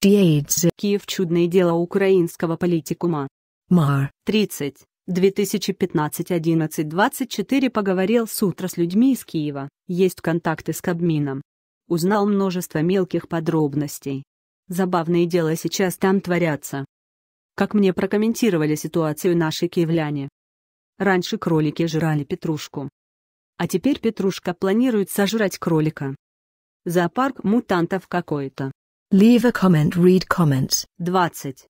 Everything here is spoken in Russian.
Тиэйдзе. Киев. Чудное дело украинского политикума. Мар. 30. 2015-11-24 поговорил с утра с людьми из Киева, есть контакты с Кабмином. Узнал множество мелких подробностей. Забавные дела сейчас там творятся. Как мне прокомментировали ситуацию наши киевляне. Раньше кролики жрали петрушку. А теперь петрушка планирует сожрать кролика. Зоопарк мутантов какой-то. Leave a comment, read comments. 20.